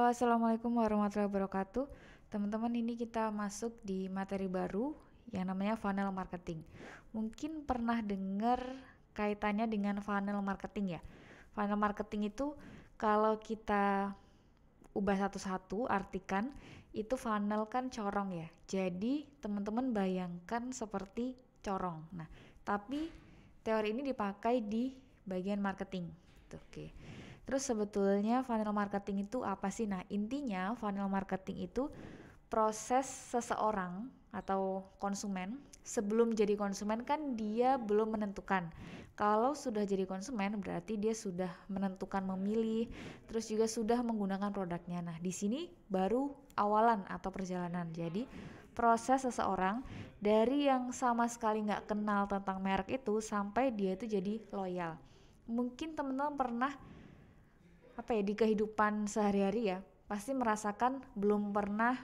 Halo, assalamualaikum warahmatullahi wabarakatuh. Teman-teman, ini kita masuk di materi baru yang namanya funnel marketing. Mungkin pernah dengar kaitannya dengan funnel marketing ya. Funnel marketing itu kalau kita ubah satu-satu artikan itu funnel kan corong ya. Jadi teman-teman bayangkan seperti corong. Nah, tapi teori ini dipakai di bagian marketing. Oke. Okay. Terus sebetulnya funnel marketing itu apa sih? Nah, intinya funnel marketing itu proses seseorang atau konsumen sebelum jadi konsumen kan dia belum menentukan. Kalau sudah jadi konsumen berarti dia sudah menentukan memilih, terus juga sudah menggunakan produknya. Nah, di sini baru awalan atau perjalanan. Jadi, proses seseorang dari yang sama sekali nggak kenal tentang merek itu sampai dia itu jadi loyal. Mungkin teman-teman pernah apa ya di kehidupan sehari-hari ya pasti merasakan belum pernah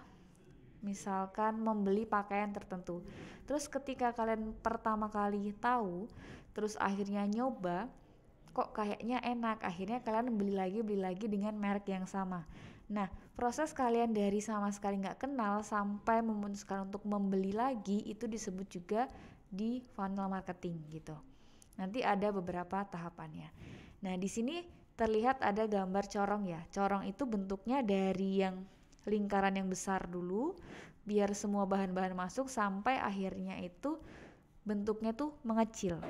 misalkan membeli pakaian tertentu. Terus ketika kalian pertama kali tahu, terus akhirnya nyoba, kok kayaknya enak. Akhirnya kalian beli lagi, beli lagi dengan merek yang sama. Nah, proses kalian dari sama sekali nggak kenal sampai memutuskan untuk membeli lagi itu disebut juga di funnel marketing gitu. Nanti ada beberapa tahapannya. Nah, di sini terlihat ada gambar corong ya. Corong itu bentuknya dari yang lingkaran yang besar dulu biar semua bahan-bahan masuk sampai akhirnya itu bentuknya tuh mengecil.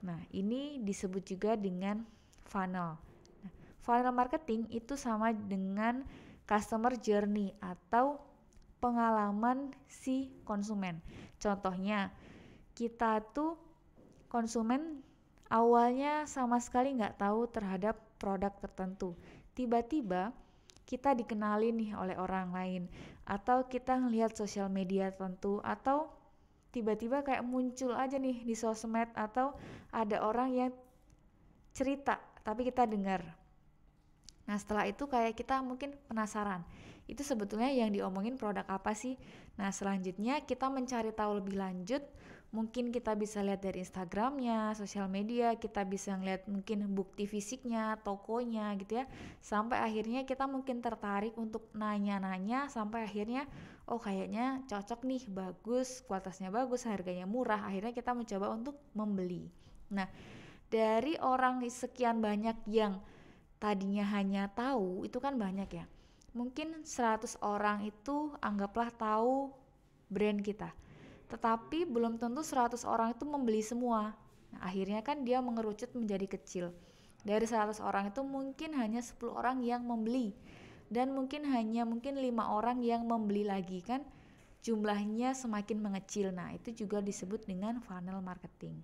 Nah, ini disebut juga dengan funnel. Nah, funnel marketing itu sama dengan customer journey atau pengalaman si konsumen. Contohnya, kita tuh konsumen awalnya sama sekali nggak tahu terhadap produk tertentu. Tiba-tiba kita dikenali nih oleh orang lain atau kita ngelihat sosial media tertentu atau tiba-tiba kayak muncul aja nih di sosmed atau ada orang yang cerita tapi kita dengar. Nah setelah itu kayak kita mungkin penasaran itu sebetulnya yang diomongin produk apa sih. Nah selanjutnya kita mencari tahu lebih lanjut mungkin kita bisa lihat dari Instagramnya, sosial media, kita bisa ngeliat mungkin bukti fisiknya, tokonya gitu ya. Sampai akhirnya kita mungkin tertarik untuk nanya-nanya sampai akhirnya oh kayaknya cocok nih, bagus, kualitasnya bagus, harganya murah. Akhirnya kita mencoba untuk membeli. Nah, dari orang sekian banyak yang tadinya hanya tahu itu kan banyak ya. Mungkin 100 orang itu anggaplah tahu brand kita tetapi belum tentu 100 orang itu membeli semua. Nah, akhirnya kan dia mengerucut menjadi kecil. Dari 100 orang itu mungkin hanya 10 orang yang membeli dan mungkin hanya mungkin 5 orang yang membeli lagi kan jumlahnya semakin mengecil. Nah, itu juga disebut dengan funnel marketing.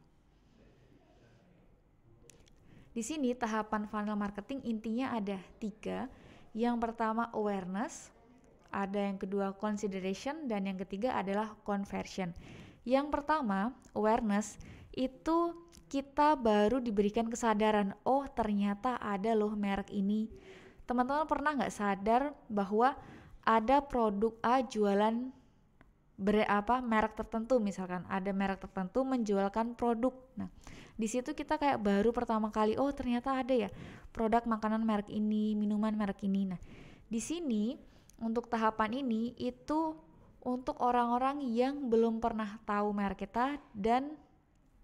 Di sini tahapan funnel marketing intinya ada tiga. Yang pertama awareness, ada yang kedua consideration, dan yang ketiga adalah conversion. Yang pertama, awareness itu kita baru diberikan kesadaran, oh ternyata ada loh merek ini. Teman-teman pernah nggak sadar bahwa ada produk A jualan ber, apa merek tertentu misalkan ada merek tertentu menjualkan produk. Nah, di situ kita kayak baru pertama kali oh ternyata ada ya produk makanan merek ini, minuman merek ini. Nah, di sini untuk tahapan ini itu untuk orang-orang yang belum pernah tahu merek kita dan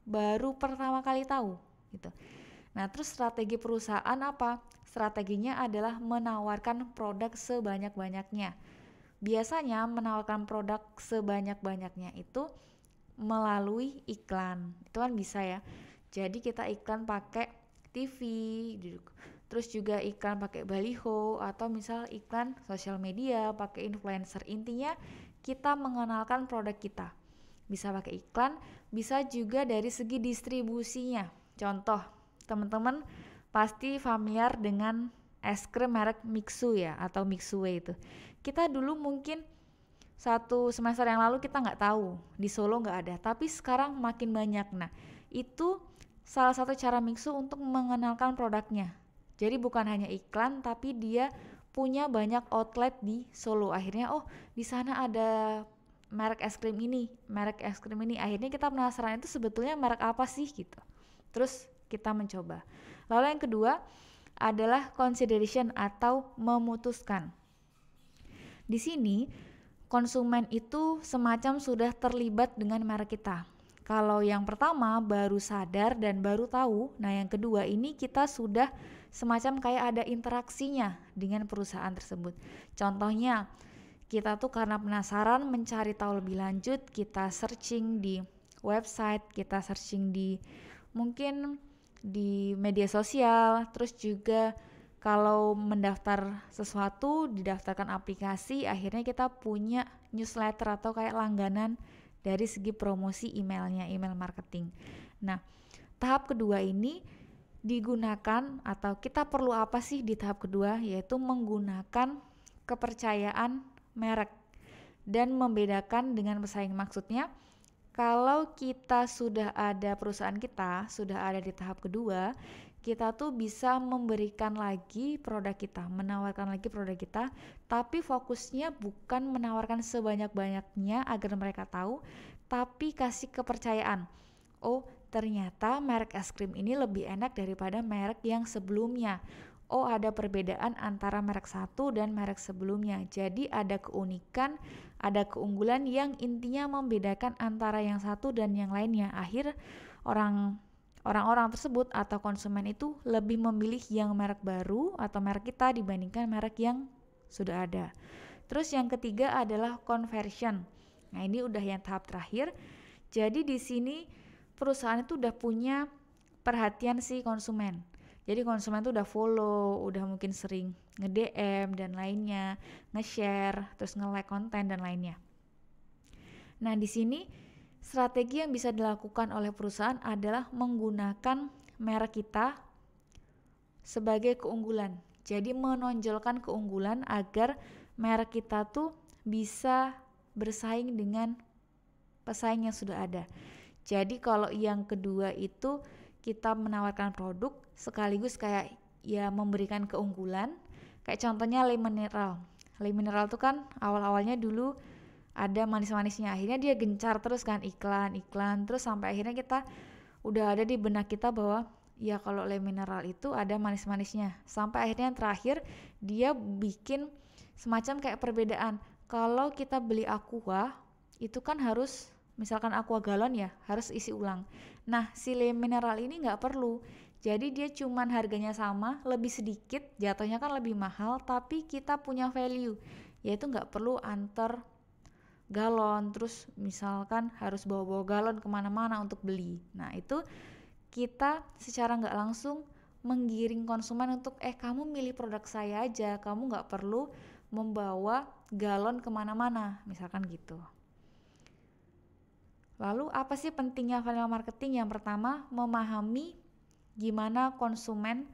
baru pertama kali tahu gitu. Nah, terus strategi perusahaan apa? Strateginya adalah menawarkan produk sebanyak-banyaknya. Biasanya menawarkan produk sebanyak-banyaknya itu melalui iklan. Itu kan bisa ya. Jadi kita iklan pakai TV, terus juga iklan pakai baliho atau misal iklan sosial media pakai influencer intinya kita mengenalkan produk kita bisa pakai iklan bisa juga dari segi distribusinya contoh teman-teman pasti familiar dengan es krim merek Mixu ya atau Mixue itu kita dulu mungkin satu semester yang lalu kita nggak tahu di Solo nggak ada tapi sekarang makin banyak nah itu salah satu cara Mixu untuk mengenalkan produknya jadi bukan hanya iklan tapi dia punya banyak outlet di Solo. Akhirnya oh, di sana ada merek es krim ini, merek es krim ini. Akhirnya kita penasaran itu sebetulnya merek apa sih gitu. Terus kita mencoba. Lalu yang kedua adalah consideration atau memutuskan. Di sini konsumen itu semacam sudah terlibat dengan merek kita. Kalau yang pertama baru sadar dan baru tahu, nah yang kedua ini kita sudah semacam kayak ada interaksinya dengan perusahaan tersebut. Contohnya, kita tuh karena penasaran mencari tahu lebih lanjut, kita searching di website, kita searching di mungkin di media sosial, terus juga kalau mendaftar sesuatu didaftarkan aplikasi, akhirnya kita punya newsletter atau kayak langganan dari segi promosi emailnya, email marketing. Nah, tahap kedua ini digunakan atau kita perlu apa sih di tahap kedua yaitu menggunakan kepercayaan merek dan membedakan dengan pesaing maksudnya kalau kita sudah ada perusahaan kita sudah ada di tahap kedua kita tuh bisa memberikan lagi produk kita menawarkan lagi produk kita tapi fokusnya bukan menawarkan sebanyak-banyaknya agar mereka tahu tapi kasih kepercayaan oh Ternyata merek es krim ini lebih enak daripada merek yang sebelumnya. Oh, ada perbedaan antara merek satu dan merek sebelumnya. Jadi ada keunikan, ada keunggulan yang intinya membedakan antara yang satu dan yang lainnya. Akhir orang orang-orang tersebut atau konsumen itu lebih memilih yang merek baru atau merek kita dibandingkan merek yang sudah ada. Terus yang ketiga adalah conversion. Nah, ini udah yang tahap terakhir. Jadi di sini perusahaan itu udah punya perhatian si konsumen. Jadi konsumen itu udah follow, udah mungkin sering nge-DM dan lainnya, nge-share, terus nge-like konten dan lainnya. Nah, di sini strategi yang bisa dilakukan oleh perusahaan adalah menggunakan merek kita sebagai keunggulan. Jadi menonjolkan keunggulan agar merek kita tuh bisa bersaing dengan pesaing yang sudah ada. Jadi kalau yang kedua itu kita menawarkan produk sekaligus kayak ya memberikan keunggulan. Kayak contohnya le mineral. Le mineral tuh kan awal-awalnya dulu ada manis-manisnya. Akhirnya dia gencar terus kan iklan-iklan terus sampai akhirnya kita udah ada di benak kita bahwa ya kalau le mineral itu ada manis-manisnya. Sampai akhirnya yang terakhir dia bikin semacam kayak perbedaan. Kalau kita beli aqua itu kan harus misalkan aqua galon ya harus isi ulang nah si lem mineral ini nggak perlu jadi dia cuman harganya sama lebih sedikit jatuhnya kan lebih mahal tapi kita punya value yaitu nggak perlu antar galon terus misalkan harus bawa-bawa galon kemana-mana untuk beli nah itu kita secara nggak langsung menggiring konsumen untuk eh kamu milih produk saya aja kamu nggak perlu membawa galon kemana-mana misalkan gitu Lalu apa sih pentingnya funnel marketing? Yang pertama, memahami gimana konsumen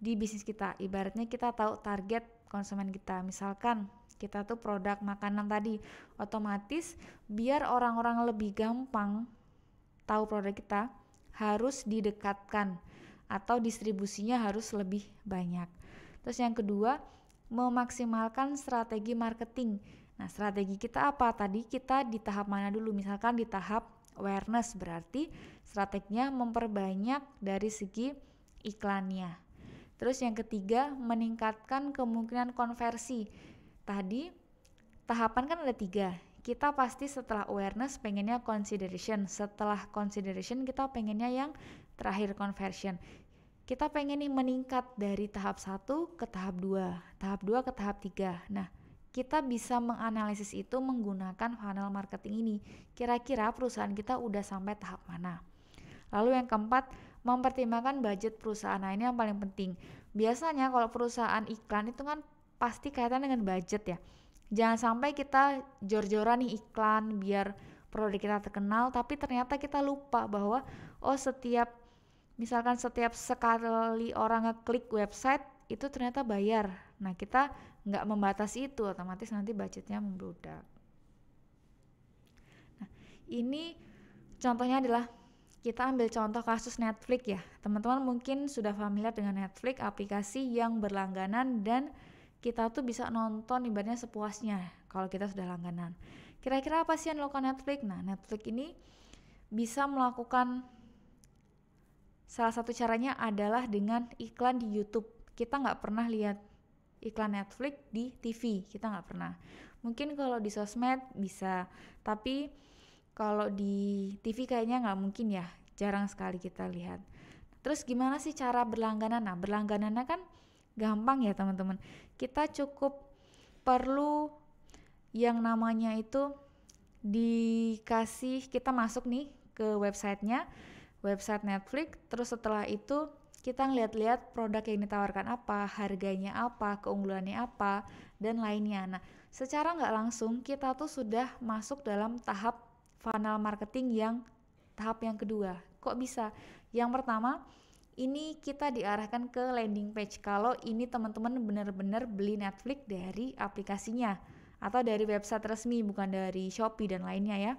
di bisnis kita. Ibaratnya kita tahu target konsumen kita. Misalkan kita tuh produk makanan tadi, otomatis biar orang-orang lebih gampang tahu produk kita harus didekatkan atau distribusinya harus lebih banyak. Terus yang kedua, memaksimalkan strategi marketing Nah, strategi kita apa? Tadi kita di tahap mana dulu? Misalkan di tahap awareness berarti strateginya memperbanyak dari segi iklannya. Terus yang ketiga, meningkatkan kemungkinan konversi. Tadi tahapan kan ada tiga. Kita pasti setelah awareness pengennya consideration. Setelah consideration kita pengennya yang terakhir conversion. Kita pengen ini meningkat dari tahap 1 ke tahap 2, tahap 2 ke tahap 3. Nah, kita bisa menganalisis itu menggunakan funnel marketing ini. Kira-kira perusahaan kita udah sampai tahap mana? Lalu yang keempat, mempertimbangkan budget perusahaan. Nah, ini yang paling penting. Biasanya kalau perusahaan iklan itu kan pasti kaitan dengan budget ya. Jangan sampai kita jor-joran nih iklan biar produk kita terkenal tapi ternyata kita lupa bahwa oh setiap misalkan setiap sekali orang ngeklik website itu ternyata bayar. Nah, kita nggak membatasi itu otomatis nanti budgetnya membludak nah ini contohnya adalah kita ambil contoh kasus Netflix ya teman-teman mungkin sudah familiar dengan Netflix aplikasi yang berlangganan dan kita tuh bisa nonton ibaratnya sepuasnya kalau kita sudah langganan kira-kira apa sih yang dilakukan Netflix nah Netflix ini bisa melakukan salah satu caranya adalah dengan iklan di YouTube kita nggak pernah lihat iklan Netflix di TV kita nggak pernah mungkin kalau di sosmed bisa tapi kalau di TV kayaknya nggak mungkin ya jarang sekali kita lihat terus gimana sih cara berlangganan nah berlangganannya kan gampang ya teman-teman kita cukup perlu yang namanya itu dikasih kita masuk nih ke websitenya website Netflix terus setelah itu kita ngeliat-liat produk yang ditawarkan apa, harganya apa, keunggulannya apa, dan lainnya. Nah, secara nggak langsung kita tuh sudah masuk dalam tahap funnel marketing yang tahap yang kedua. Kok bisa? Yang pertama, ini kita diarahkan ke landing page. Kalau ini teman-teman benar-benar beli Netflix dari aplikasinya atau dari website resmi, bukan dari Shopee dan lainnya ya.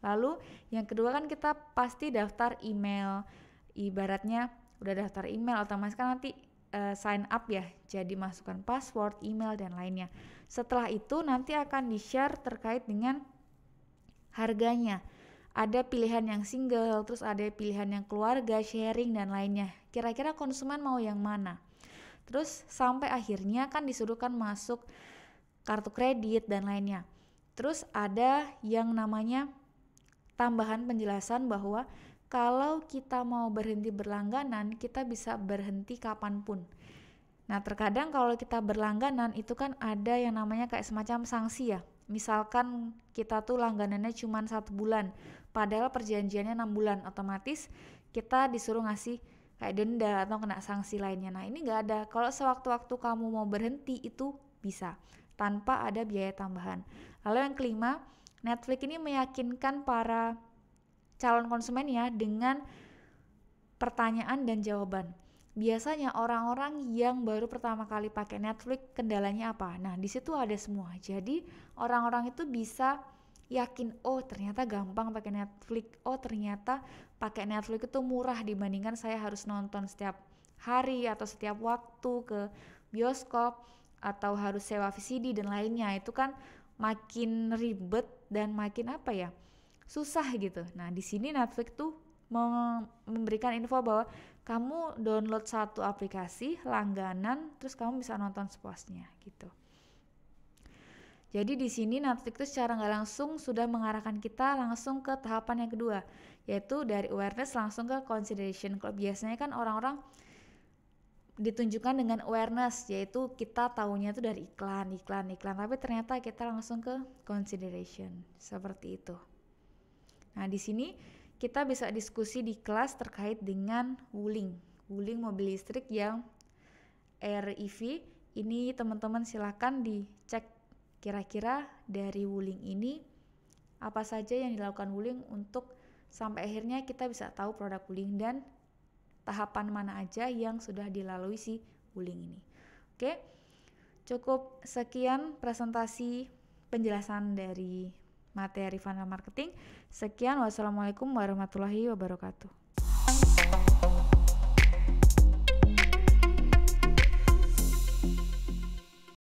Lalu yang kedua kan kita pasti daftar email, ibaratnya udah daftar email otomatis kan nanti uh, sign up ya jadi masukkan password email dan lainnya setelah itu nanti akan di share terkait dengan harganya ada pilihan yang single, terus ada pilihan yang keluarga, sharing, dan lainnya. Kira-kira konsumen mau yang mana? Terus sampai akhirnya kan disuruhkan masuk kartu kredit dan lainnya. Terus ada yang namanya tambahan penjelasan bahwa kalau kita mau berhenti berlangganan, kita bisa berhenti kapanpun. Nah, terkadang kalau kita berlangganan itu kan ada yang namanya kayak semacam sanksi ya. Misalkan kita tuh langganannya cuma satu bulan, padahal perjanjiannya enam bulan, otomatis kita disuruh ngasih kayak denda atau kena sanksi lainnya. Nah, ini nggak ada. Kalau sewaktu-waktu kamu mau berhenti itu bisa tanpa ada biaya tambahan. Lalu yang kelima, Netflix ini meyakinkan para calon konsumennya dengan pertanyaan dan jawaban. Biasanya orang-orang yang baru pertama kali pakai Netflix kendalanya apa? Nah, di situ ada semua. Jadi, orang-orang itu bisa yakin oh ternyata gampang pakai Netflix oh ternyata pakai Netflix itu murah dibandingkan saya harus nonton setiap hari atau setiap waktu ke bioskop atau harus sewa VCD dan lainnya itu kan makin ribet dan makin apa ya susah gitu. Nah, di sini Netflix tuh memberikan info bahwa kamu download satu aplikasi langganan terus kamu bisa nonton sepuasnya gitu. Jadi di sini Netflix itu secara nggak langsung sudah mengarahkan kita langsung ke tahapan yang kedua, yaitu dari awareness langsung ke consideration. Kalau biasanya kan orang-orang ditunjukkan dengan awareness, yaitu kita tahunya itu dari iklan, iklan, iklan, tapi ternyata kita langsung ke consideration, seperti itu. Nah, di sini kita bisa diskusi di kelas terkait dengan wuling, wuling mobil listrik yang REV. Ini teman-teman silahkan dicek kira-kira dari wuling ini apa saja yang dilakukan wuling untuk sampai akhirnya kita bisa tahu produk wuling dan tahapan mana aja yang sudah dilalui si wuling ini. Oke, cukup sekian presentasi penjelasan dari materi funnel marketing. Sekian, wassalamualaikum warahmatullahi wabarakatuh.